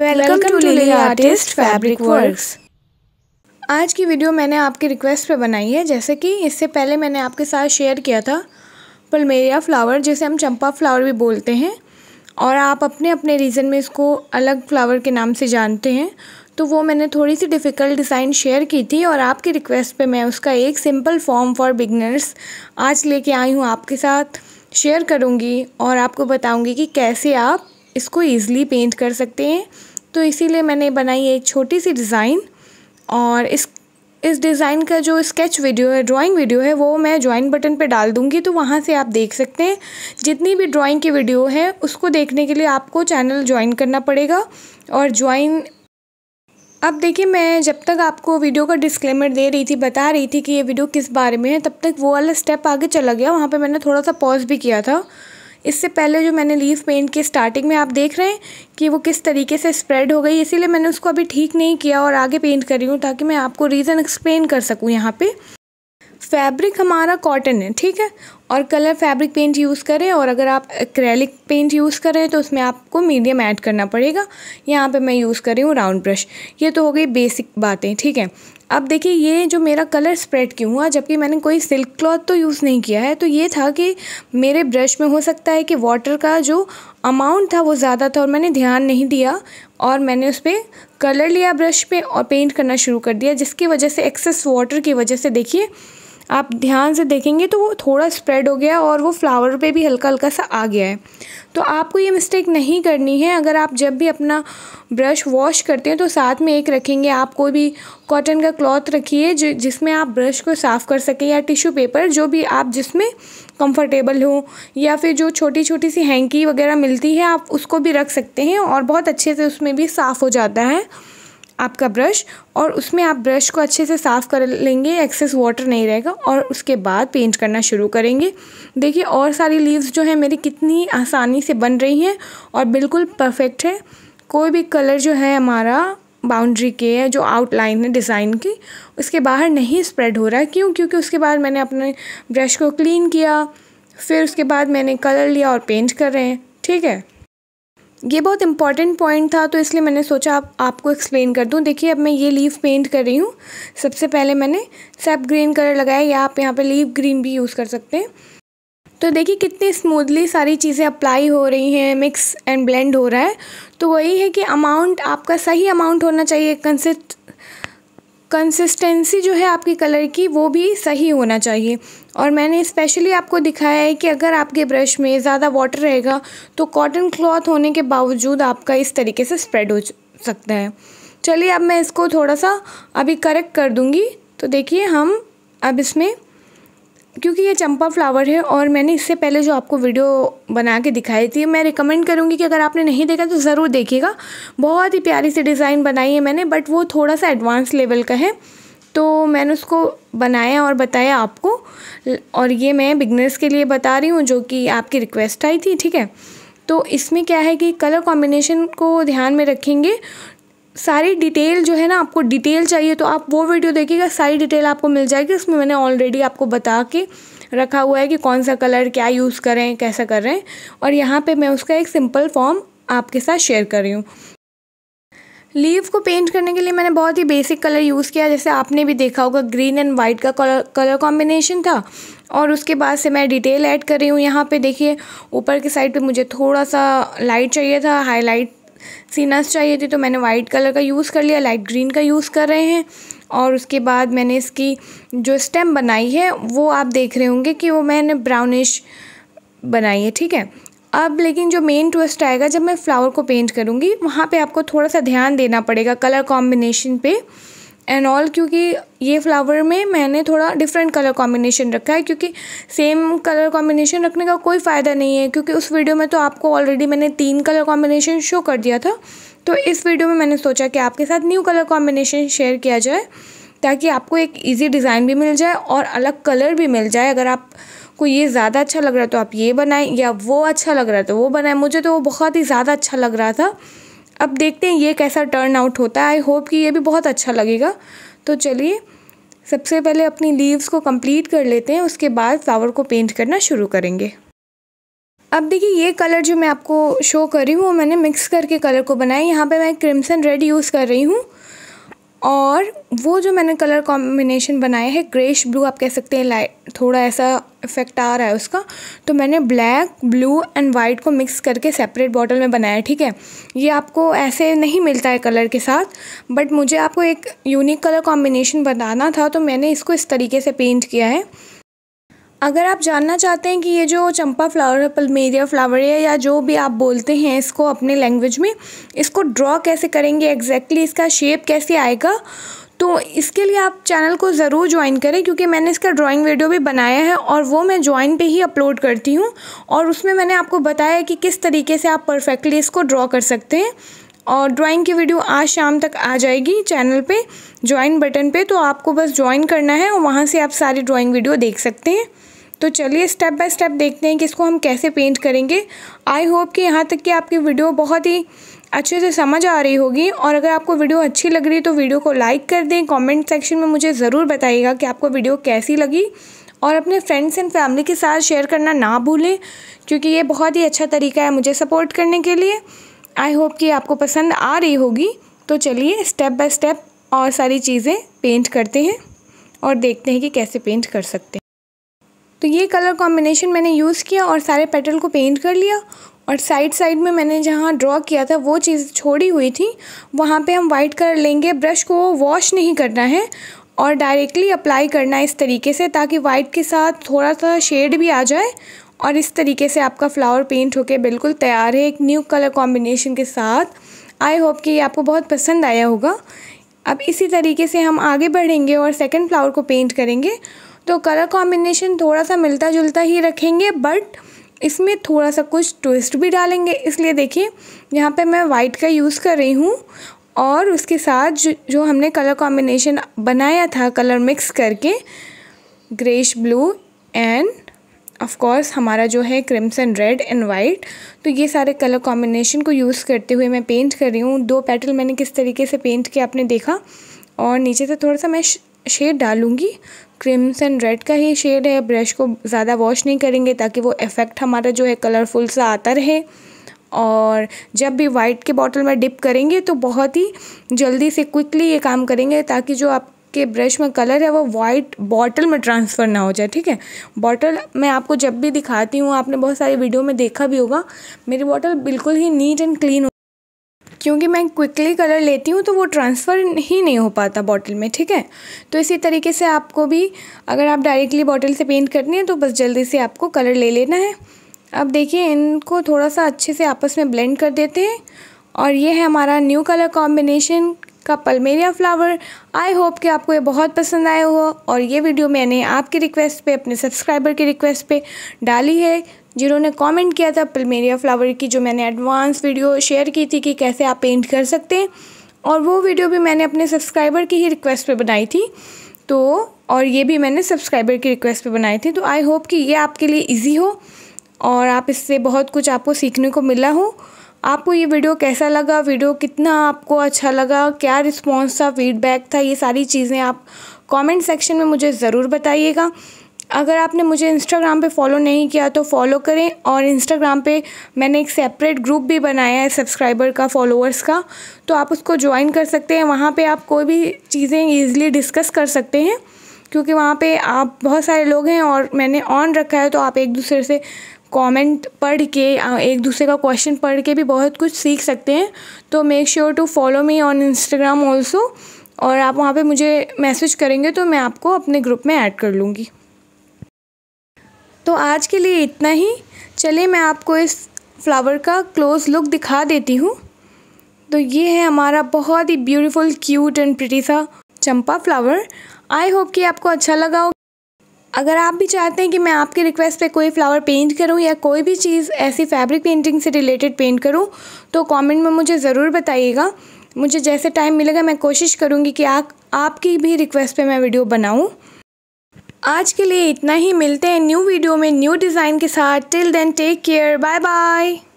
welcome to Lily artist fabric works आज की video मैंने आपके रिक्वेस्ट पे बनाई है जैसे कि इससे पहले मैंने आपके साथ शेयर किया था पलमेरिया फ्लावर जिसे हम चंपा फ्लावर भी बोलते हैं और आप अपने अपने रीजन में इसको अलग फ्लावर के नाम से जानते हैं तो वो मैंने थोड़ी सी डिफ़िकल्ट डिज़ाइन शेयर की थी और आपके रिक्वेस्ट पे मैं उसका एक सिंपल फॉर्म फॉर बिगनर्स आज लेके आई हूँ आपके साथ शेयर करूँगी और आपको बताऊँगी कि कैसे आप इसको ईज़िली पेंट कर सकते हैं तो इसीलिए मैंने बनाई एक छोटी सी डिज़ाइन और इस इस डिज़ाइन का जो स्केच वीडियो है ड्राइंग वीडियो है वो मैं ज्वाइन बटन पे डाल दूंगी तो वहाँ से आप देख सकते हैं जितनी भी ड्राइंग की वीडियो है उसको देखने के लिए आपको चैनल ज्वाइन करना पड़ेगा और ज्वाइन अब देखिए मैं जब तक आपको वीडियो का डिस्क्लेमर दे रही थी बता रही थी कि ये वीडियो किस बारे में है तब तक वो वाला स्टेप आगे चला गया वहाँ पर मैंने थोड़ा सा पॉज भी किया था इससे पहले जो मैंने लीफ पेंट के स्टार्टिंग में आप देख रहे हैं कि वो किस तरीके से स्प्रेड हो गई इसीलिए मैंने उसको अभी ठीक नहीं किया और आगे पेंट कर रही हूँ ताकि मैं आपको रीज़न एक्सप्लेन कर सकूँ यहाँ पे फैब्रिक हमारा कॉटन है ठीक है और कलर फैब्रिक पेंट यूज़ करें और अगर आप एक्रेलिक पेंट यूज़ करें तो उसमें आपको मीडियम ऐड करना पड़ेगा यहाँ पे मैं यूज़ कर रही हूँ राउंड ब्रश ये तो हो गई बेसिक बातें ठीक है अब देखिए ये जो मेरा कलर स्प्रेड क्यों हुआ जबकि मैंने कोई सिल्क क्लॉथ तो यूज़ नहीं किया है तो ये था कि मेरे ब्रश में हो सकता है कि वाटर का जो अमाउंट था वो ज़्यादा था और मैंने ध्यान नहीं दिया और मैंने उस पर कलर लिया ब्रश पे और पेंट करना शुरू कर दिया जिसकी वजह से एक्सेस वाटर की वजह से देखिए आप ध्यान से देखेंगे तो वो थोड़ा स्प्रेड हो गया और वो फ्लावर पे भी हल्का हल्का सा आ गया है तो आपको ये मिस्टेक नहीं करनी है अगर आप जब भी अपना ब्रश वॉश करते हैं तो साथ में एक रखेंगे आप कोई भी कॉटन का क्लॉथ रखिए जिसमें आप ब्रश को साफ़ कर सकें या टिश्यू पेपर जो भी आप जिसमें कंफर्टेबल हो या फिर जो छोटी छोटी सी हैंकी वगैरह मिलती है आप उसको भी रख सकते हैं और बहुत अच्छे से उसमें भी साफ़ हो जाता है आपका ब्रश और उसमें आप ब्रश को अच्छे से साफ़ कर लेंगे एक्सेस वाटर नहीं रहेगा और उसके बाद पेंट करना शुरू करेंगे देखिए और सारी लीव्स जो हैं मेरी कितनी आसानी से बन रही हैं और बिल्कुल परफेक्ट है कोई भी कलर जो है हमारा बाउंड्री के है जो आउटलाइन है डिज़ाइन की उसके बाहर नहीं स्प्रेड हो रहा है क्यों क्योंकि उसके बाद मैंने अपने ब्रश को क्लीन किया फिर उसके बाद मैंने कलर लिया और पेंट कर रहे हैं ठीक है ये बहुत इंपॉर्टेंट पॉइंट था तो इसलिए मैंने सोचा आप आपको एक्सप्लेन कर दूँ देखिए अब मैं ये लीव पेंट कर रही हूँ सबसे पहले मैंने सैप ग्रीन कलर लगाया या आप यहाँ पे लीव ग्रीन भी यूज़ कर सकते हैं तो देखिए कितनी स्मूथली सारी चीज़ें अप्लाई हो रही हैं मिक्स एंड ब्लेंड हो रहा है तो वही है कि अमाउंट आपका सही अमाउंट होना चाहिए कंसिस्ट कंसिस्टेंसी जो है आपके कलर की वो भी सही होना चाहिए और मैंने स्पेशली आपको दिखाया है कि अगर आपके ब्रश में ज़्यादा वाटर रहेगा तो कॉटन क्लॉथ होने के बावजूद आपका इस तरीके से स्प्रेड हो सकता है चलिए अब मैं इसको थोड़ा सा अभी करेक्ट कर दूँगी तो देखिए हम अब इसमें क्योंकि ये चंपा फ्लावर है और मैंने इससे पहले जो आपको वीडियो बना के दिखाई थी मैं रिकमेंड करूँगी कि अगर आपने नहीं देखा तो ज़रूर देखिएगा बहुत ही प्यारी सी डिज़ाइन बनाई है मैंने बट वो थोड़ा सा एडवांस लेवल का है तो मैंने उसको बनाया और बताया आपको और ये मैं बिगनर्स के लिए बता रही हूँ जो कि आपकी रिक्वेस्ट आई थी ठीक है तो इसमें क्या है कि कलर कॉम्बिनेशन को ध्यान में रखेंगे सारी डिटेल जो है ना आपको डिटेल चाहिए तो आप वो वीडियो देखिएगा सारी डिटेल आपको मिल जाएगी उसमें मैंने ऑलरेडी आपको बता के रखा हुआ है कि कौन सा कलर क्या यूज़ करें कैसा कर रहे हैं और यहाँ पे मैं उसका एक सिंपल फॉर्म आपके साथ शेयर कर रही हूँ लीव को पेंट करने के लिए मैंने बहुत ही बेसिक कलर यूज़ किया जैसे आपने भी देखा होगा ग्रीन एंड वाइट का कलर कलर कॉम्बिनेशन था और उसके बाद से मैं डिटेल ऐड कर रही हूँ यहाँ पे देखिए ऊपर की साइड पे मुझे थोड़ा सा लाइट चाहिए था हाईलाइट सीनास चाहिए थी तो मैंने वाइट कलर का यूज़ कर लिया लाइट ग्रीन का यूज़ कर रहे हैं और उसके बाद मैंने इसकी जो स्टेम बनाई है वो आप देख रहे होंगे कि वो मैंने ब्राउनिश बनाई है ठीक है अब लेकिन जो मेन ट्विस्ट आएगा जब मैं फ्लावर को पेंट करूँगी वहाँ पे आपको थोड़ा सा ध्यान देना पड़ेगा कलर कॉम्बिनेशन पे एंड ऑल क्योंकि ये फ्लावर में मैंने थोड़ा डिफरेंट कलर कॉम्बिनेशन रखा है क्योंकि सेम कलर कॉम्बिनेशन रखने का कोई फ़ायदा नहीं है क्योंकि उस वीडियो में तो आपको ऑलरेडी मैंने तीन कलर कॉम्बिनेशन शो कर दिया था तो इस वीडियो में मैंने सोचा कि आपके साथ न्यू कलर कॉम्बिनेशन शेयर किया जाए ताकि आपको एक ईजी डिज़ाइन भी मिल जाए और अलग कलर भी मिल जाए अगर आप को ये ज़्यादा अच्छा लग रहा है तो आप ये बनाएं या वो अच्छा लग रहा है तो वो बनाएं मुझे तो वो बहुत ही ज़्यादा अच्छा लग रहा था अब देखते हैं ये कैसा टर्न आउट होता है आई होप कि ये भी बहुत अच्छा लगेगा तो चलिए सबसे पहले अपनी लीव्स को कंप्लीट कर लेते हैं उसके बाद फ्लावर को पेंट करना शुरू करेंगे अब देखिए ये कलर जो मैं आपको शो कर रही हूँ वो मैंने मिक्स करके कलर को बनाया यहाँ पे मैं क्रिम्सन रेड यूज़ कर रही हूँ और वो जो मैंने कलर कॉम्बिनेशन बनाया है ग्रेश ब्लू आप कह सकते हैं लाइट थोड़ा ऐसा इफेक्ट आ रहा है उसका तो मैंने ब्लैक ब्लू एंड वाइट को मिक्स करके सेपरेट बॉटल में बनाया ठीक है ये आपको ऐसे नहीं मिलता है कलर के साथ बट मुझे आपको एक यूनिक कलर कॉम्बिनेशन बनाना था तो मैंने इसको इस तरीके से पेंट किया है अगर आप जानना चाहते हैं कि ये जो चंपा फ्लावर है पलमेरिया फ्लावर है या जो भी आप बोलते हैं इसको अपने लैंग्वेज में इसको ड्रॉ कैसे करेंगे एग्जैक्टली exactly इसका शेप कैसे आएगा तो इसके लिए आप चैनल को ज़रूर ज्वाइन करें क्योंकि मैंने इसका ड्राइंग वीडियो भी बनाया है और वो मैं ज्वाइन पे ही अपलोड करती हूँ और उसमें मैंने आपको बताया है कि किस तरीके से आप परफेक्टली इसको ड्रॉ कर सकते हैं और ड्राइंग की वीडियो आज शाम तक आ जाएगी चैनल पे ज्वाइन बटन पे तो आपको बस ज्वाइन करना है और वहाँ से आप सारी ड्राइंग वीडियो देख सकते हैं तो चलिए स्टेप बाय स्टेप देखते हैं कि इसको हम कैसे पेंट करेंगे आई होप कि यहाँ तक कि आपकी वीडियो बहुत ही अच्छे से समझ आ रही होगी और अगर आपको वीडियो अच्छी लग रही है तो वीडियो को लाइक कर दें कॉमेंट सेक्शन में मुझे ज़रूर बताइएगा कि आपको वीडियो कैसी लगी और अपने फ्रेंड्स एंड फैमिली के साथ शेयर करना ना भूलें क्योंकि ये बहुत ही अच्छा तरीका है मुझे सपोर्ट करने के लिए आई होप कि आपको पसंद आ रही होगी तो चलिए स्टेप बाय स्टेप और सारी चीज़ें पेंट करते हैं और देखते हैं कि कैसे पेंट कर सकते हैं तो ये कलर कॉम्बिनेशन मैंने यूज़ किया और सारे पेटल को पेंट कर लिया और साइड साइड में मैंने जहाँ ड्रॉ किया था वो चीज़ छोड़ी हुई थी वहाँ पे हम वाइट कलर लेंगे ब्रश को वॉश नहीं करना है और डायरेक्टली अप्लाई करना है इस तरीके से ताकि वाइट के साथ थोड़ा सा शेड भी आ जाए और इस तरीके से आपका फ्लावर पेंट होके बिल्कुल तैयार है एक न्यू कलर कॉम्बिनेशन के साथ आई होप कि ये आपको बहुत पसंद आया होगा अब इसी तरीके से हम आगे बढ़ेंगे और सेकंड फ्लावर को पेंट करेंगे तो कलर कॉम्बिनेशन थोड़ा सा मिलता जुलता ही रखेंगे बट इसमें थोड़ा सा कुछ ट्विस्ट भी डालेंगे इसलिए देखिए यहाँ पे मैं वाइट का यूज़ कर रही हूँ और उसके साथ जो जो हमने कलर कॉम्बिनेशन बनाया था कलर मिक्स करके ग्रेश ब्लू एंड ऑफ़कोर्स हमारा जो है क्रिम्सन रेड एंड वाइट तो ये सारे कलर कॉम्बिनेशन को यूज़ करते हुए मैं पेंट कर रही हूँ दो पेटल मैंने किस तरीके से पेंट किया आपने देखा और नीचे से थोड़ा सा मैं शेड डालूँगी क्रिम्सन रेड का ही शेड है ब्रश को ज़्यादा वॉश नहीं करेंगे ताकि वो इफ़ेक्ट हमारा जो है कलरफुल सा आता रहे और जब भी वाइट के बॉटल में डिप करेंगे तो बहुत ही जल्दी से क्विकली ये काम करेंगे ताकि जो आप के ब्रश में कलर है वो वाइट बॉटल में ट्रांसफ़र ना हो जाए ठीक है बॉटल मैं आपको जब भी दिखाती हूँ आपने बहुत सारी वीडियो में देखा भी होगा मेरी बॉटल बिल्कुल ही नीट एंड क्लीन हो क्योंकि मैं क्विकली कलर लेती हूँ तो वो ट्रांसफ़र ही नहीं हो पाता बॉटल में ठीक है तो इसी तरीके से आपको भी अगर आप डायरेक्टली बॉटल से पेंट करनी है तो बस जल्दी से आपको कलर ले लेना है अब देखिए इनको थोड़ा सा अच्छे से आपस में ब्लेंड कर देते हैं और ये है हमारा न्यू कलर कॉम्बिनेशन का पलमेरिया फ्लावर आई होप कि आपको ये बहुत पसंद आया हो और ये वीडियो मैंने आपकी रिक्वेस्ट पे अपने सब्सक्राइबर की रिक्वेस्ट पे डाली है जिन्होंने कमेंट किया था पलमेरिया फ्लावर की जो मैंने एडवांस वीडियो शेयर की थी कि कैसे आप पेंट कर सकते हैं और वो वीडियो भी मैंने अपने सब्सक्राइबर की ही रिक्वेस्ट पर बनाई थी तो और ये भी मैंने सब्सक्राइबर की रिक्वेस्ट पर बनाई थी तो आई होप कि ये आपके लिए ईजी हो और आप इससे बहुत कुछ आपको सीखने को मिला हो आपको ये वीडियो कैसा लगा वीडियो कितना आपको अच्छा लगा क्या रिस्पॉन्स था फीडबैक था ये सारी चीज़ें आप कमेंट सेक्शन में मुझे ज़रूर बताइएगा अगर आपने मुझे इंस्टाग्राम पे फॉलो नहीं किया तो फॉलो करें और इंस्टाग्राम पे मैंने एक सेपरेट ग्रुप भी बनाया है सब्सक्राइबर का फॉलोअर्स का तो आप उसको ज्वाइन कर सकते हैं वहाँ पे आप कोई भी चीज़ें ईजिली डिस्कस कर सकते हैं क्योंकि वहाँ पे आप बहुत सारे लोग हैं और मैंने ऑन रखा है तो आप एक दूसरे से कमेंट पढ़ के एक दूसरे का क्वेश्चन पढ़ के भी बहुत कुछ सीख सकते हैं तो make sure to follow me on Instagram also और आप वहाँ पे मुझे मैसेज करेंगे तो मैं आपको अपने ग्रुप में ऐड कर लूँगी तो आज के लिए इतना ही चलिए मैं आपको इस फ्लावर का क्लोज लुक दिखा देती हूँ तो ये है हमारा बहुत ही ब्यूटीफुल क्यूट एंड प्रिटी सा चंपा फ्लावर आई होप कि आपको अच्छा लगा हो अगर आप भी चाहते हैं कि मैं आपकी रिक्वेस्ट पे कोई फ्लावर पेंट करूं या कोई भी चीज़ ऐसी फैब्रिक पेंटिंग से रिलेटेड पेंट करूं तो कमेंट में मुझे ज़रूर बताइएगा मुझे जैसे टाइम मिलेगा मैं कोशिश करूंगी कि आ, आपकी भी रिक्वेस्ट पे मैं वीडियो बनाऊं आज के लिए इतना ही मिलते हैं न्यू वीडियो में न्यू डिज़ाइन के साथ till then take care bye bye